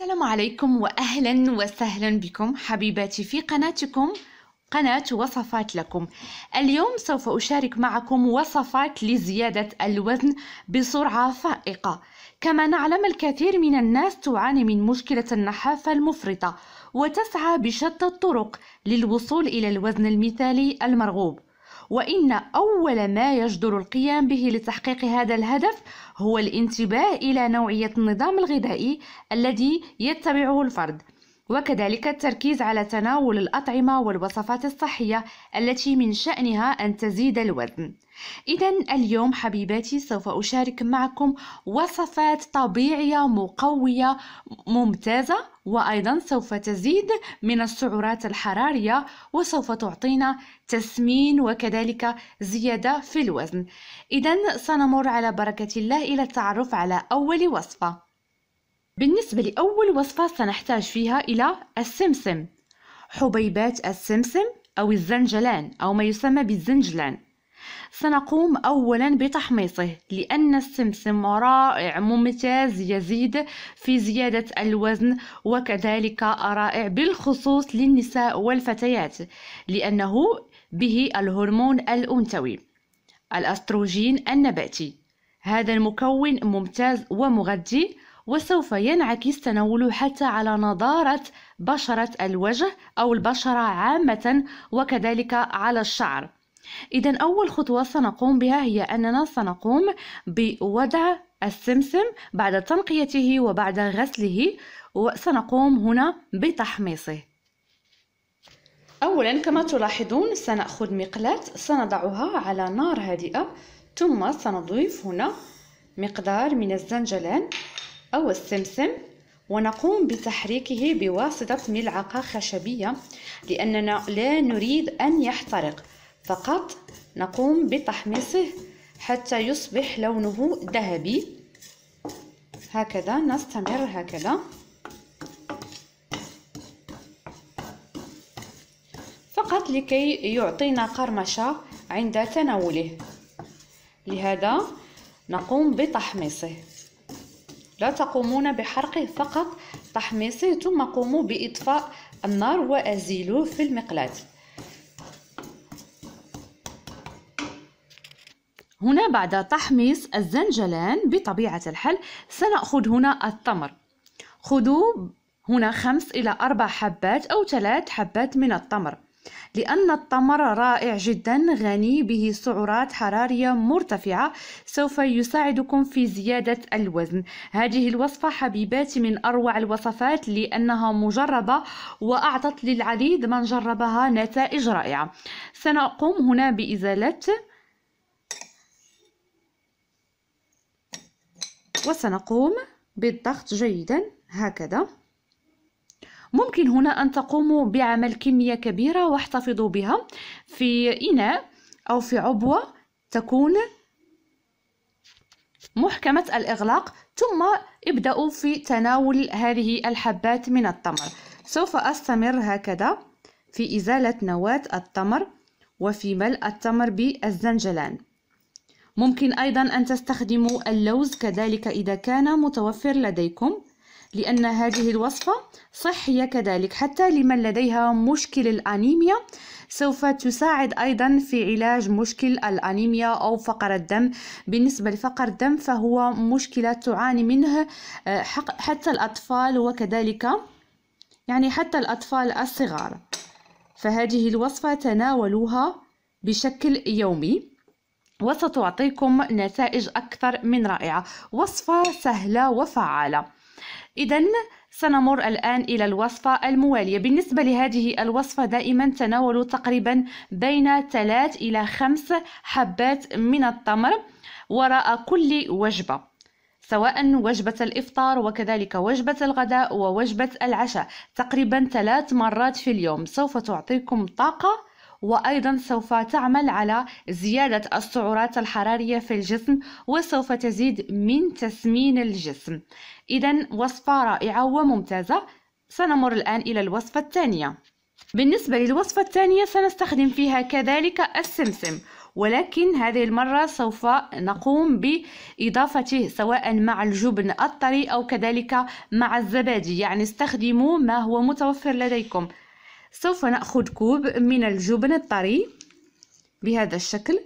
السلام عليكم واهلا وسهلا بكم حبيباتي في قناتكم قناة وصفات لكم اليوم سوف أشارك معكم وصفات لزيادة الوزن بسرعة فائقة كما نعلم الكثير من الناس تعاني من مشكلة النحافة المفرطة وتسعى بشتى الطرق للوصول إلى الوزن المثالي المرغوب وإن أول ما يجدر القيام به لتحقيق هذا الهدف هو الانتباه إلى نوعية النظام الغذائي الذي يتبعه الفرد وكذلك التركيز على تناول الأطعمة والوصفات الصحية التي من شأنها أن تزيد الوزن إذا اليوم حبيباتي سوف أشارك معكم وصفات طبيعية مقوية ممتازة وأيضا سوف تزيد من السعرات الحرارية وسوف تعطينا تسمين وكذلك زيادة في الوزن إذا سنمر على بركة الله إلى التعرف على أول وصفة بالنسبة لأول وصفة سنحتاج فيها إلى السمسم حبيبات السمسم أو الزنجلان أو ما يسمى بالزنجلان سنقوم أولا بتحميصه لأن السمسم رائع ممتاز يزيد في زيادة الوزن وكذلك رائع بالخصوص للنساء والفتيات لأنه به الهرمون الأنثوي الأستروجين النباتي هذا المكون ممتاز ومغذي وسوف ينعكس تناوله حتى على نضارة بشرة الوجه أو البشرة عامة وكذلك على الشعر إذا أول خطوة سنقوم بها هي أننا سنقوم بوضع السمسم بعد تنقيته وبعد غسله وسنقوم هنا بتحميصه أولا كما تلاحظون سنأخذ مقلاة سنضعها على نار هادئة ثم سنضيف هنا مقدار من الزنجلان أو السمسم ونقوم بتحريكه بواسطة ملعقة خشبية لأننا لا نريد أن يحترق فقط نقوم بتحميصه حتى يصبح لونه ذهبي هكذا نستمر هكذا فقط لكي يعطينا قرمشة عند تناوله لهذا نقوم بتحميصه لا تقومون بحرقه فقط تحميصه ثم قوموا بإطفاء النار وأزيلوه في المقلاة هنا بعد تحميص الزنجلان بطبيعة الحال سنأخذ هنا التمر خذوا هنا خمس إلى أربع حبات أو ثلاث حبات من التمر لأن التمر رائع جدا غني به سعرات حرارية مرتفعة سوف يساعدكم في زيادة الوزن هذه الوصفة حبيباتي من أروع الوصفات لأنها مجربة وأعطت للعديد من جربها نتائج رائعة سنقوم هنا بإزالة وسنقوم بالضغط جيدا هكذا ممكن هنا أن تقوموا بعمل كمية كبيرة واحتفظوا بها في إناء أو في عبوة تكون محكمة الإغلاق ثم ابدأوا في تناول هذه الحبات من التمر سوف أستمر هكذا في إزالة نواة التمر وفي ملء التمر بالزنجلان ممكن أيضا أن تستخدموا اللوز كذلك إذا كان متوفر لديكم لأن هذه الوصفة صحية كذلك حتى لمن لديها مشكل الأنيميا سوف تساعد أيضا في علاج مشكل الأنيميا أو فقر الدم بالنسبة لفقر الدم فهو مشكلة تعاني منه آه، حتى الأطفال وكذلك يعني حتى الأطفال الصغار فهذه الوصفة تناولوها بشكل يومي وستعطيكم نتائج أكثر من رائعة وصفة سهلة وفعالة إذا سنمر الآن إلى الوصفة الموالية بالنسبة لهذه الوصفة دائما تناولوا تقريبا بين 3 إلى 5 حبات من التمر وراء كل وجبة سواء وجبة الإفطار وكذلك وجبة الغداء ووجبة العشاء تقريبا ثلاث مرات في اليوم سوف تعطيكم طاقة وأيضا سوف تعمل على زيادة السعرات الحرارية في الجسم وسوف تزيد من تسمين الجسم إذا وصفة رائعة وممتازة سنمر الآن إلى الوصفة الثانية بالنسبة للوصفة الثانية سنستخدم فيها كذلك السمسم ولكن هذه المرة سوف نقوم بإضافته سواء مع الجبن الطري أو كذلك مع الزبادي يعني استخدموا ما هو متوفر لديكم سوف نأخذ كوب من الجبن الطري بهذا الشكل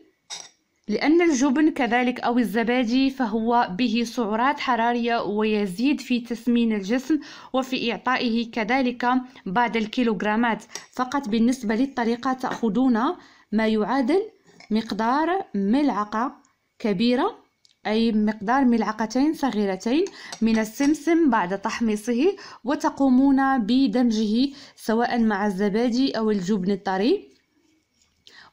لأن الجبن كذلك أو الزبادي فهو به سعرات حرارية ويزيد في تسمين الجسم وفي إعطائه كذلك بعض الكيلوغرامات فقط بالنسبة للطريقة تأخذون ما يعادل مقدار ملعقة كبيرة أي مقدار ملعقتين صغيرتين من السمسم بعد تحميصه وتقومون بدمجه سواء مع الزبادي أو الجبن الطري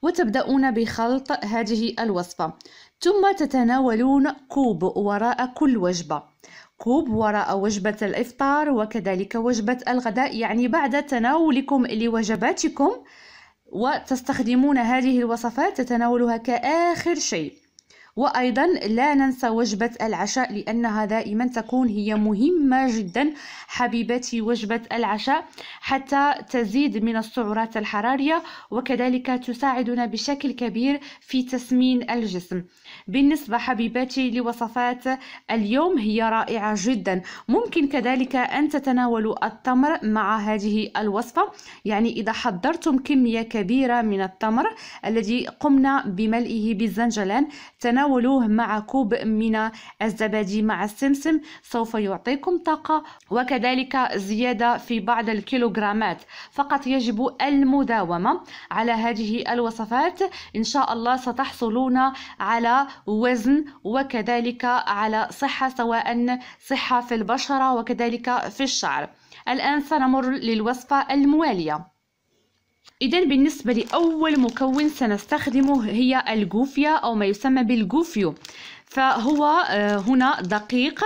وتبدأون بخلط هذه الوصفة ثم تتناولون كوب وراء كل وجبة كوب وراء وجبة الإفطار وكذلك وجبة الغداء يعني بعد تناولكم لوجباتكم وتستخدمون هذه الوصفات تتناولها كآخر شيء وأيضا لا ننسى وجبة العشاء لأنها دائما تكون هي مهمة جدا حبيبتي وجبة العشاء حتى تزيد من السعرات الحرارية وكذلك تساعدنا بشكل كبير في تسمين الجسم بالنسبة حبيباتي لوصفات اليوم هي رائعة جدا ممكن كذلك أن تتناولوا التمر مع هذه الوصفة يعني إذا حضرتم كمية كبيرة من التمر الذي قمنا بملئه بالزنجلان تناولوه مع كوب من الزبادي مع السمسم سوف يعطيكم طاقة وكذلك زيادة في بعض الكيلوغرامات فقط يجب المداومة على هذه الوصفات إن شاء الله ستحصلون على وزن وكذلك على صحة سواء صحة في البشرة وكذلك في الشعر الآن سنمر للوصفة الموالية إذا بالنسبة لأول مكون سنستخدمه هي الجوفيا أو ما يسمى بالجوفيو فهو آه، هنا دقيق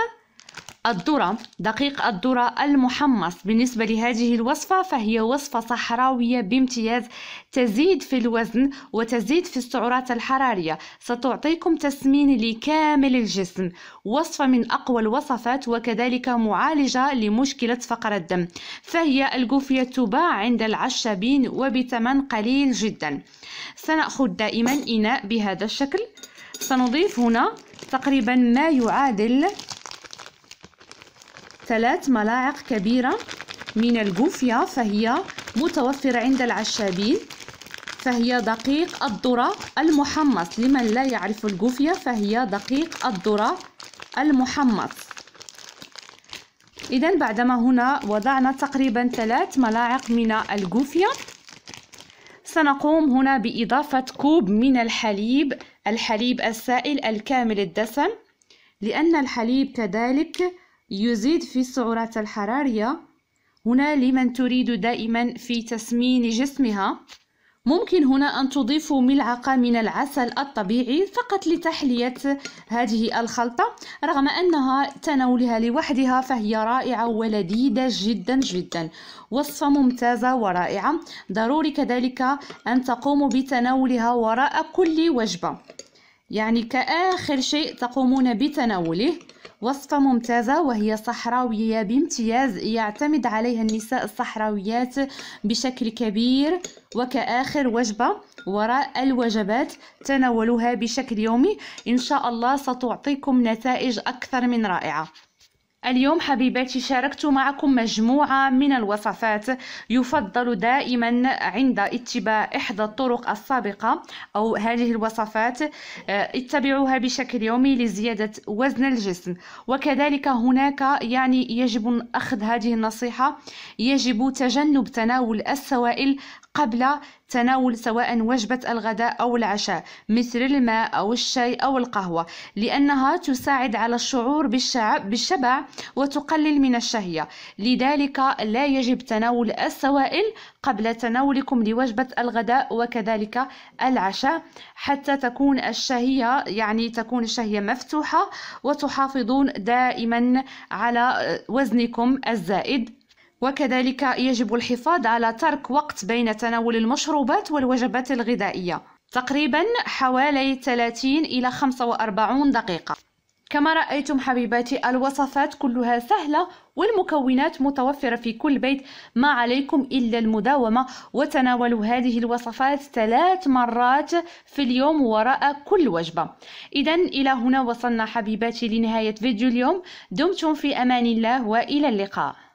الذرة دقيق الذرة المحمص بالنسبة لهذه الوصفة فهي وصفة صحراوية بامتياز تزيد في الوزن وتزيد في السعرات الحرارية ستعطيكم تسمين لكامل الجسم وصفة من أقوى الوصفات وكذلك معالجة لمشكلة فقر الدم فهي الجوفية تباع عند العشابين وبثمن قليل جدا سنأخذ دائما إناء بهذا الشكل سنضيف هنا تقريبا ما يعادل ثلاث ملاعق كبيرة من الجوفيا فهي متوفرة عند العشابين فهي دقيق الذرة المحمص لمن لا يعرف الجوفيا فهي دقيق الذرة المحمص إذا بعدما هنا وضعنا تقريبا ثلاث ملاعق من الجوفيا سنقوم هنا بإضافة كوب من الحليب الحليب السائل الكامل الدسم لأن الحليب كذلك يزيد في السعرات الحرارية هنا لمن تريد دائما في تسمين جسمها ممكن هنا أن تضيف ملعقة من العسل الطبيعي فقط لتحلية هذه الخلطة رغم أنها تناولها لوحدها فهي رائعة ولذيذة جدا جدا وصفة ممتازة ورائعة ضروري كذلك أن تقوم بتناولها وراء كل وجبة يعني كآخر شيء تقومون بتناوله وصفة ممتازة وهي صحراوية بامتياز يعتمد عليها النساء الصحراويات بشكل كبير وكآخر وجبة وراء الوجبات تناولوها بشكل يومي إن شاء الله ستعطيكم نتائج أكثر من رائعة اليوم حبيباتي شاركت معكم مجموعة من الوصفات يفضل دائما عند اتباع إحدى الطرق السابقة أو هذه الوصفات آه، اتبعوها بشكل يومي لزيادة وزن الجسم وكذلك هناك يعني يجب أخذ هذه النصيحة يجب تجنب تناول السوائل قبل تناول سواء وجبة الغداء أو العشاء مثل الماء أو الشاي أو القهوة لأنها تساعد على الشعور بالشعب بالشبع وتقلل من الشهية لذلك لا يجب تناول السوائل قبل تناولكم لوجبة الغداء وكذلك العشاء حتى تكون الشهية يعني تكون الشهية مفتوحة وتحافظون دائما على آه، وزنكم الزائد وكذلك يجب الحفاظ على ترك وقت بين تناول المشروبات والوجبات الغذائية تقريبا حوالي 30 إلى 45 دقيقة كما رأيتم حبيباتي الوصفات كلها سهلة والمكونات متوفرة في كل بيت ما عليكم إلا المداومة وتناولوا هذه الوصفات ثلاث مرات في اليوم وراء كل وجبة إذا إلى هنا وصلنا حبيباتي لنهاية فيديو اليوم دمتم في أمان الله وإلى اللقاء